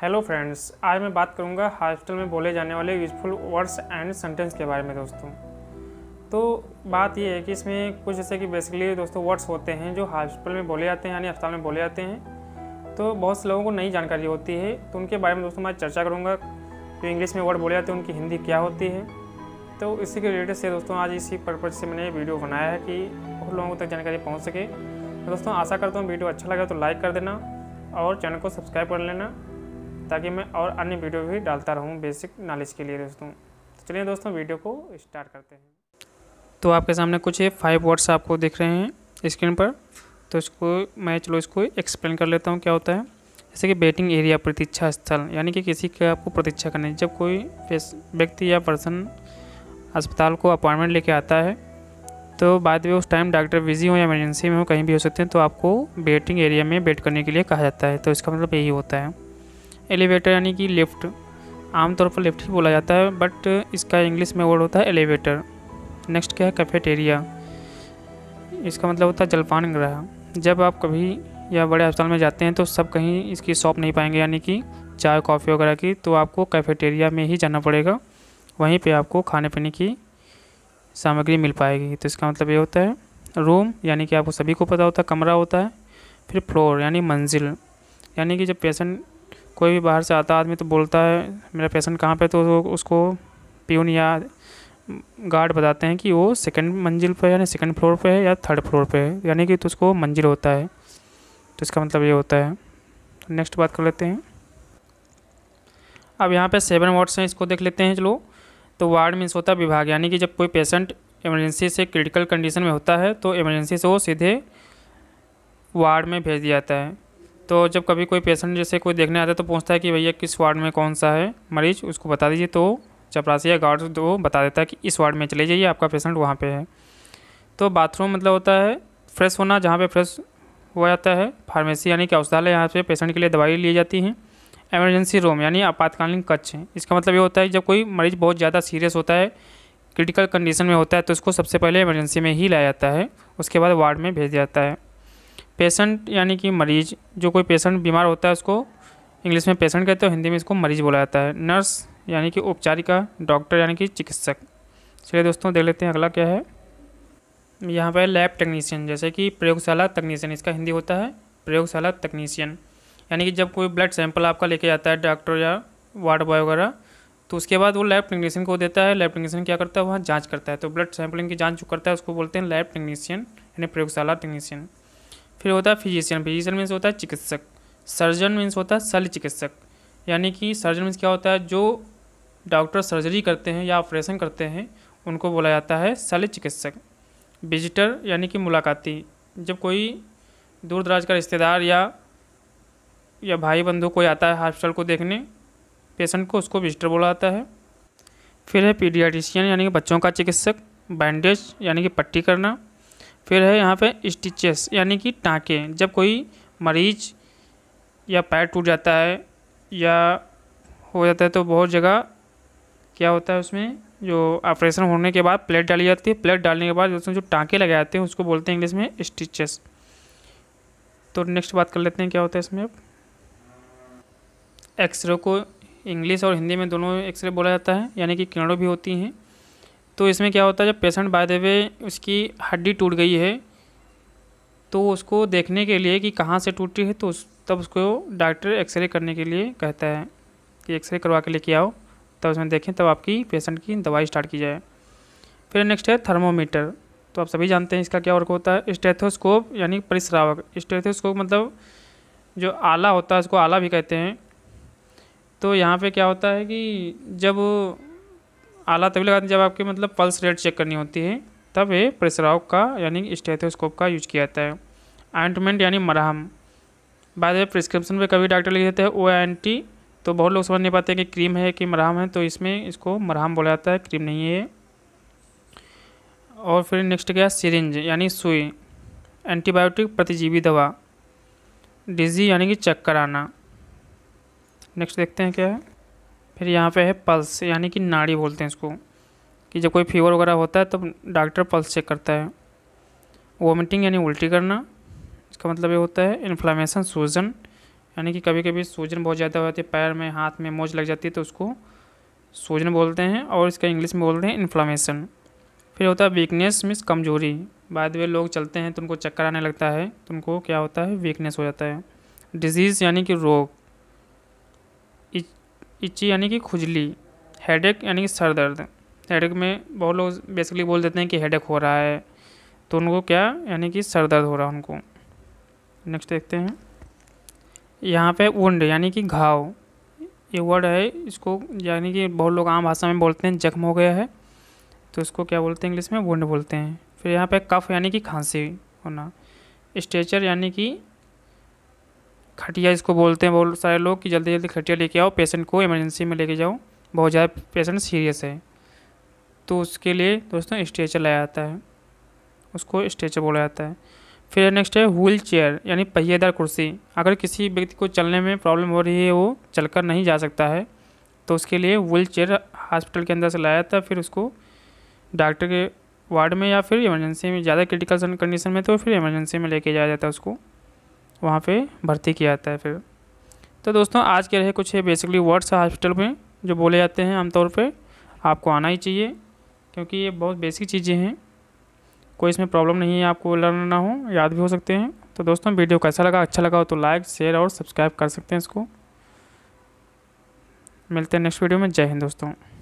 hello friends आज मैं बात करूंगा हॉस्टल में बोले जाने वाले यूजफुल वर्ड्स एंड सेंटेंस के बारे में दोस्तों तो बात यह है कि इसमें कुछ जैसे कि बेसिकली दोस्तों वर्ड्स होते हैं जो हॉस्पिटल में बोले जाते हैं यानी अस्पताल में बोले जाते हैं तो बहुत से लोगों को नई जानकारी होती है तो उनके बारे में दोस्तों मैं चर्चा करूँगा जो इंग्लिश में वर्ड बोले जाते हैं उनकी हिंदी क्या होती है तो इसी के रिलेटेड से दोस्तों आज इसी पर्पज से मैंने वीडियो बनाया है कि बहुत लोगों तक जानकारी पहुँच सके तो दोस्तों आशा करता हूँ वीडियो अच्छा लगा तो लाइक कर देना और चैनल को सब्सक्राइब कर लेना ताकि मैं और अन्य वीडियो भी डालता रहूँ बेसिक नॉलेज के लिए दोस्तों तो चलिए दोस्तों वीडियो को स्टार्ट करते हैं तो आपके सामने कुछ ये फाइव वर्ड्स आपको दिख रहे हैं स्क्रीन पर तो इसको मैं चलो इसको एक्सप्लेन कर लेता हूँ क्या होता है जैसे कि बेटिंग एरिया प्रतीक्षा स्थल यानी कि किसी के आपको प्रतीक्षा करनी जब कोई व्यक्ति या पर्सन अस्पताल को अपॉइंटमेंट लेके आता है तो बाद में उस टाइम डॉक्टर बिजी हो या इमरजेंसी में हो कहीं भी हो सकते हैं तो आपको बेटिंग एरिया में वेट करने के लिए कहा जाता है तो इसका मतलब यही होता है एलिवेटर यानी कि लिफ्ट आमतौर पर लिफ्ट ही बोला जाता है बट इसका इंग्लिश में वर्ड होता है एलिवेटर नेक्स्ट क्या है कैफेटेरिया इसका मतलब होता है जलपान ग्रह जब आप कभी या बड़े अस्पताल में जाते हैं तो सब कहीं इसकी शॉप नहीं पाएंगे यानी कि चाय कॉफ़ी वगैरह की तो आपको कैफेटेरिया में ही जाना पड़ेगा वहीं पे आपको खाने पीने की सामग्री मिल पाएगी तो इसका मतलब ये होता है रूम यानी कि आपको सभी को पता होता है कमरा होता है फिर फ्लोर यानी मंजिल यानी कि जब पेशेंट कोई भी बाहर से आता आदमी तो बोलता है मेरा पेशेंट कहाँ पे तो उसको प्यून या गार्ड बताते हैं कि वो सेकंड मंजिल पर यानी सेकंड फ्लोर पे है या थर्ड फ्लोर पे है यानी कि तो उसको मंजिल होता है तो इसका मतलब ये होता है नेक्स्ट बात कर लेते हैं अब यहाँ पे सेवन वार्ड्स हैं इसको देख लेते हैं चलो तो वार्ड मीन्स होता है विभाग यानी कि जब कोई पेशेंट इमरजेंसी से क्रिटिकल कंडीशन में होता है तो इमरजेंसी से वो सीधे वार्ड में भेज दिया जाता है तो जब कभी कोई पेशेंट जैसे कोई देखने आता है तो पूछता है कि भैया किस वार्ड में कौन सा है मरीज उसको बता दीजिए तो चपरासी या गार्ड तो बता देता है कि इस वार्ड में चले जाइए आपका पेशेंट वहाँ पे है तो बाथरूम मतलब होता है फ्रेश होना जहाँ पे फ्रेश हुआ जाता है फार्मेसी यानी कि औषधालय यहाँ पे पेशेंट के लिए दवाई ली जाती हैं एमरजेंसी रूम यानी आपातकालीन कक्ष है इसका मतलब ये होता है जब कोई मरीज बहुत ज़्यादा सीरियस होता है क्रिटिकल कंडीशन में होता है तो उसको सबसे पहले इमरजेंसी में ही लाया जाता है उसके बाद वार्ड में भेज दिया जाता है पेशेंट यानी कि मरीज जो कोई पेशेंट बीमार होता है उसको इंग्लिश में पेशेंट कहते हैं हिंदी में इसको मरीज बोला जाता है नर्स यानी कि उपचारिका डॉक्टर यानी कि चिकित्सक चलिए दोस्तों देख लेते हैं अगला क्या है यहाँ पर लैब टेक्नीशियन जैसे कि प्रयोगशाला तकनीशियन इसका हिंदी होता है प्रयोगशाला तकनीशियन यानी कि जब कोई ब्लड सैंपल आपका लेके जाता है डॉक्टर या वार्ड बॉय वगैरह तो उसके बाद वो लैब टेक्नीशियन को देता है लैब टेक्नीशियन क्या करता है वहाँ जाँच करता है तो ब्लड सैंपलिंग की जाँच जो करता है उसको बोलते हैं लैब टेक्नीशियन यानी प्रयोगशाला टेक्नीशियन फिर होता है फिजिशियन फिजिशियन मीन्स होता है चिकित्सक सर्जन मीन्स होता है शल्य चिकित्सक यानी कि सर्जन मीन्स क्या होता है जो डॉक्टर सर्जरी करते हैं या ऑपरेशन करते हैं उनको बोला जाता है शल्य चिकित्सक विजिटर यानी कि मुलाकाती जब कोई दूर दराज का रिश्तेदार या या भाई बंधु कोई आता है हॉस्पिटल को देखने पेशेंट को उसको विजिटर बोला जाता है फिर है पीडियाटिशियन यानी कि बच्चों का चिकित्सक बैंडेज यानी कि पट्टी करना फिर है यहाँ पे स्टिचेस यानी कि टाँके जब कोई मरीज या पैर टूट जाता है या हो जाता है तो बहुत जगह क्या होता है उसमें जो ऑपरेशन होने के बाद प्लेट डाली जाती है प्लेट डालने के बाद उसमें जो टाँके लगाए जाते हैं उसको बोलते हैं इंग्लिश में स्टिचेस तो नेक्स्ट बात कर लेते हैं क्या होता है इसमें अब एक्सरे को इंग्लिश और हिंदी में दोनों एक्सरे बोला जाता है यानी कि किरणों भी होती हैं तो इसमें क्या होता है जब पेशेंट बाय द वे उसकी हड्डी टूट गई है तो उसको देखने के लिए कि कहाँ से टूटी है तो उस तब उसको डॉक्टर एक्सरे करने के लिए कहता है कि एक्सरे करवा के लेके आओ तब उसमें देखें तब आपकी पेशेंट की दवाई स्टार्ट की जाए फिर नेक्स्ट है थर्मोमीटर तो आप सभी जानते हैं इसका क्या वर्क होता है स्टेथोस्कोप यानी परिस्रावक स्टेथोस्कोप मतलब जो आला होता है उसको आला भी कहते हैं तो यहाँ पे क्या होता है कि जब आला तभी लगाते हैं जब आपकी मतलब पल्स रेट चेक करनी होती है तब ये प्रेसराव का यानी स्टेथोस्कोप का यूज किया जाता है आइंटमेंट यानी मरहम बाद में प्रिस्क्रिप्शन पर कभी डॉक्टर लिख देते हैं ओ एन टी तो बहुत लोग समझ नहीं पाते कि क्रीम है कि मरहम है तो इसमें इसको मरहम बोला जाता है क्रीम नहीं है और फिर नेक्स्ट गया सिरिंज यानी सुई एंटीबायोटिक प्रतिजीवी दवा डिजी यानी कि चक्कर आना नेक्स्ट देखते हैं क्या है फिर यहाँ पे है पल्स यानी कि नाड़ी बोलते हैं इसको कि जब कोई फीवर वगैरह होता है तब डॉक्टर पल्स चेक करता है वॉमिटिंग यानी उल्टी करना इसका मतलब ये होता है इन्फ्लामेशन सूजन यानी कि कभी कभी सूजन बहुत ज़्यादा हो जाती है पैर में हाथ में मोज लग जाती है तो उसको सूजन बोलते हैं और इसका इंग्लिश में बोलते हैं इन्फ्लामेशन फिर होता है वीकनेस मीस कमजोरी बाद में लोग चलते हैं तो उनको चक्कर आने लगता है तो उनको क्या होता है वीकनेस हो जाता है डिजीज़ यानी कि रोग इच्ची यानी कि खुजली हेडेक यानी कि सर दर्द हेडेक में बहुत लोग बेसिकली बोल देते हैं कि हेडेक हो रहा है तो उनको क्या यानी कि सर दर्द हो रहा है उनको नेक्स्ट देखते हैं यहाँ पे उंड यानी कि घाव ये वर्ड है इसको यानी कि बहुत लोग आम भाषा में बोलते हैं जख्म हो गया है तो इसको क्या बोलते हैं इंग्लिश में वंड बोलते हैं फिर यहाँ पर कफ यानी कि खांसी होना स्टेचर यानी कि खटिया इसको बोलते हैं बहुत सारे लोग कि जल्दी जल्दी खटिया लेके आओ पेशेंट को इमरजेंसी में लेके जाओ बहुत ज़्यादा पेशेंट सीरियस है तो उसके लिए दोस्तों स्ट्रेचर लाया जाता है उसको स्ट्रेचर बोला जाता है फिर नेक्स्ट है व्हील चेयर यानी पहिएदार कुर्सी अगर किसी व्यक्ति को चलने में प्रॉब्लम हो रही है वो चलकर नहीं जा सकता है तो उसके लिए व्हील चेयर हॉस्पिटल के अंदर से लाया जाता है फिर उसको डॉक्टर के वार्ड में या फिर इमरजेंसी में ज़्यादा क्रिटिकल कंडीशन में तो फिर इमरजेंसी में लेके जाया जाता है उसको वहाँ पे भर्ती किया जाता है फिर तो दोस्तों आज के रहे कुछ है बेसिकली वर्ड्स हॉस्पिटल में जो बोले जाते हैं आमतौर पर आपको आना ही चाहिए क्योंकि ये बहुत बेसिक चीज़ें हैं कोई इसमें प्रॉब्लम नहीं है आपको लर्न ना हो याद भी हो सकते हैं तो दोस्तों वीडियो कैसा लगा अच्छा लगा हो तो लाइक शेयर और सब्सक्राइब कर सकते हैं इसको मिलते हैं नेक्स्ट वीडियो में जय हिंद दोस्तों